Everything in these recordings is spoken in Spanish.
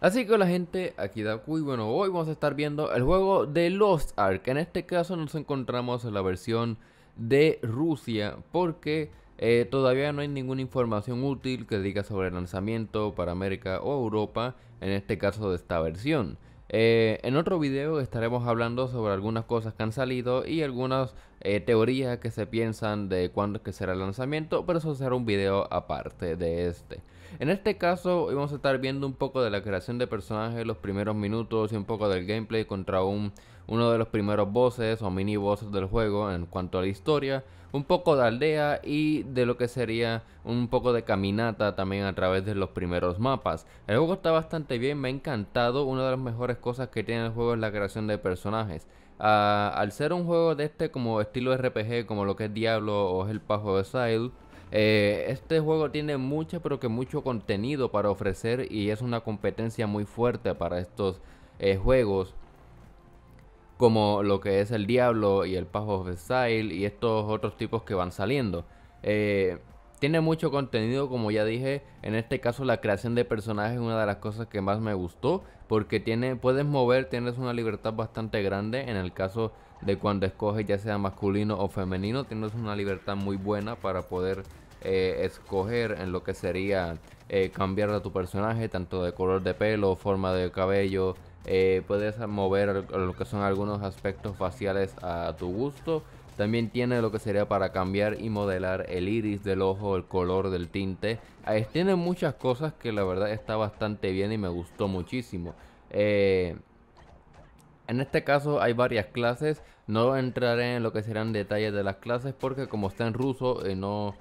Así que la gente, aquí Daku y bueno, hoy vamos a estar viendo el juego de Lost Ark. En este caso nos encontramos en la versión de Rusia porque eh, todavía no hay ninguna información útil que diga sobre el lanzamiento para América o Europa, en este caso de esta versión. Eh, en otro video estaremos hablando sobre algunas cosas que han salido y algunas eh, teorías que se piensan de cuándo que será el lanzamiento, pero eso será un video aparte de este. En este caso vamos a estar viendo un poco de la creación de personajes, los primeros minutos y un poco del gameplay contra un uno de los primeros bosses o mini bosses del juego en cuanto a la historia, un poco de aldea y de lo que sería un poco de caminata también a través de los primeros mapas. El juego está bastante bien, me ha encantado, una de las mejores cosas que tiene el juego es la creación de personajes. Ah, al ser un juego de este como estilo RPG, como lo que es Diablo o es el Pajo de Sile, eh, este juego tiene mucho, pero que mucho contenido para ofrecer y es una competencia muy fuerte para estos eh, juegos como lo que es el Diablo y el pajo of sail y estos otros tipos que van saliendo. Eh, tiene mucho contenido, como ya dije. En este caso, la creación de personajes es una de las cosas que más me gustó. Porque tiene, puedes mover, tienes una libertad bastante grande. En el caso de cuando escoges, ya sea masculino o femenino, tienes una libertad muy buena para poder eh, escoger en lo que sería eh, cambiar a tu personaje, tanto de color de pelo, forma de cabello, eh, puedes mover lo que son algunos aspectos faciales a tu gusto. También tiene lo que sería para cambiar y modelar el iris del ojo, el color del tinte. Eh, tiene muchas cosas que la verdad está bastante bien y me gustó muchísimo. Eh, en este caso hay varias clases. No entraré en lo que serán detalles de las clases porque como está en ruso no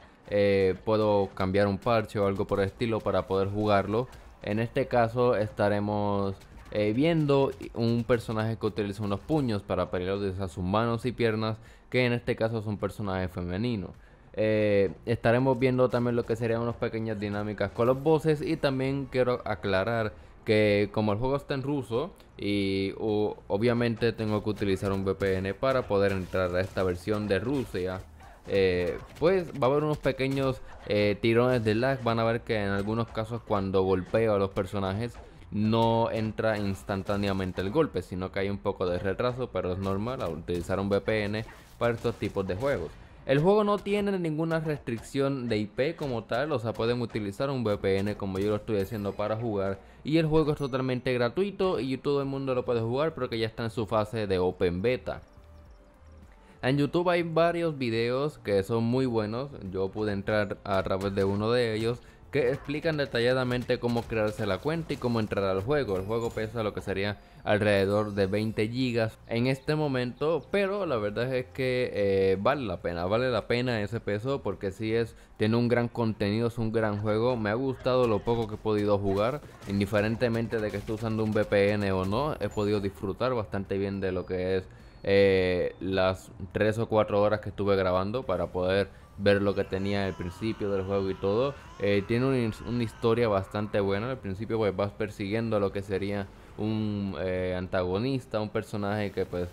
puedo cambiar un parche o algo por el estilo para poder jugarlo. En este caso estaremos eh, viendo un personaje que utiliza unos puños para pelear a sus manos y piernas, que en este caso es un personaje femenino eh, estaremos viendo también lo que serían unas pequeñas dinámicas con los voces y también quiero aclarar que como el juego está en ruso y obviamente tengo que utilizar un VPN para poder entrar a esta versión de Rusia. Eh, pues va a haber unos pequeños tirones de lag. Van a ver que en algunos casos cuando golpeo a los personajes no entra instantáneamente el golpe, sino que hay un poco de retraso, pero es normal utilizar un VPN para estos tipos de juegos. El juego no tiene ninguna restricción de IP como tal, o sea, pueden utilizar un VPN como yo lo estoy haciendo para jugar. Y el juego es totalmente gratuito y todo el mundo lo puede jugar pero que ya está en su fase de Open Beta. En YouTube hay varios videos que son muy buenos, yo pude entrar a través de uno de ellos que explican detalladamente cómo crearse la cuenta y cómo entrar al juego. El juego pesa lo que sería alrededor de 20 gigas en este momento, pero la verdad es que eh, vale la pena, vale la pena ese peso porque si es, tiene un gran contenido, es un gran juego, me ha gustado lo poco que he podido jugar, indiferentemente de que esté usando un VPN o no, he podido disfrutar bastante bien de lo que es eh, las 3 o 4 horas que estuve grabando para poder ver lo que tenía el principio del juego y todo. Eh, tiene una historia bastante buena. Al principio pues vas persiguiendo a lo que sería un eh, antagonista, un personaje que pues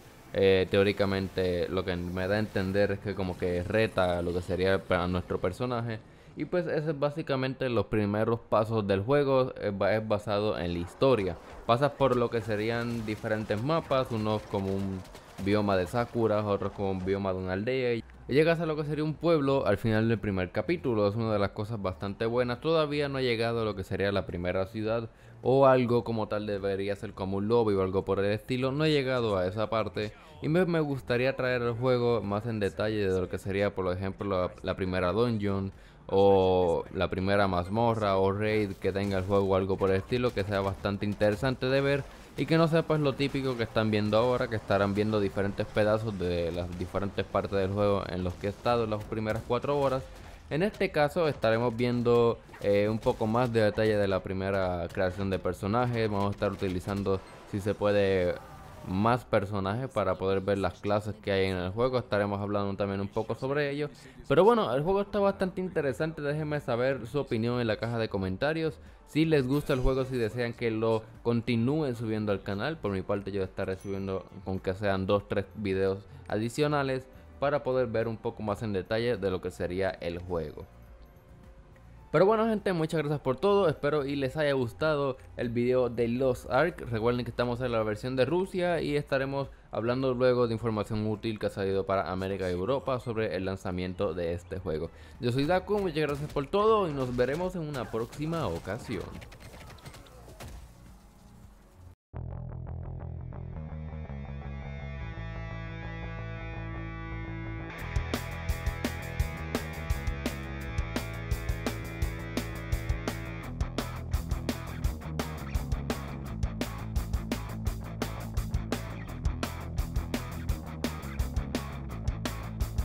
teóricamente lo que me da a entender es que como que reta lo que sería para nuestro personaje. Y pues ese es básicamente los primeros pasos del juego, es basado en la historia. Pasas por lo que serían diferentes mapas, unos como un bioma de sakura, otros con bioma de una aldea. Y llegas a lo que sería un pueblo al final del primer capítulo, es una de las cosas bastante buenas. Todavía no he llegado a lo que sería la primera ciudad o algo como tal debería ser como un lobby o algo por el estilo. No he llegado a esa parte y me, gustaría traer el juego más en detalle de lo que sería, por ejemplo, la, la primera dungeon o la primera mazmorra o raid que tenga el juego o algo por el estilo que sea bastante interesante de ver y que no sepas pues, lo típico que están viendo ahora, que estarán viendo diferentes pedazos de las diferentes partes del juego en los que he estado las primeras 4 horas. En este caso estaremos viendo eh, un poco más de detalle de la primera creación de personajes, vamos a estar utilizando si se puede más personajes para poder ver las clases que hay en el juego. Estaremos hablando también un poco sobre ello. Pero bueno, el juego está bastante interesante. Déjenme saber su opinión en la caja de comentarios. Si les gusta el juego, si desean que lo continúen subiendo al canal. Por mi parte yo estaré subiendo con que sean 2-3 videos adicionales para poder ver un poco más en detalle de lo que sería el juego. Pero bueno gente, muchas gracias por todo, espero y les haya gustado el video de los Ark. Recuerden que estamos en la versión de Rusia y estaremos hablando luego de información útil que ha salido para América y Europa sobre el lanzamiento de este juego. Yo soy Daku, muchas gracias por todo y nos veremos en una próxima ocasión.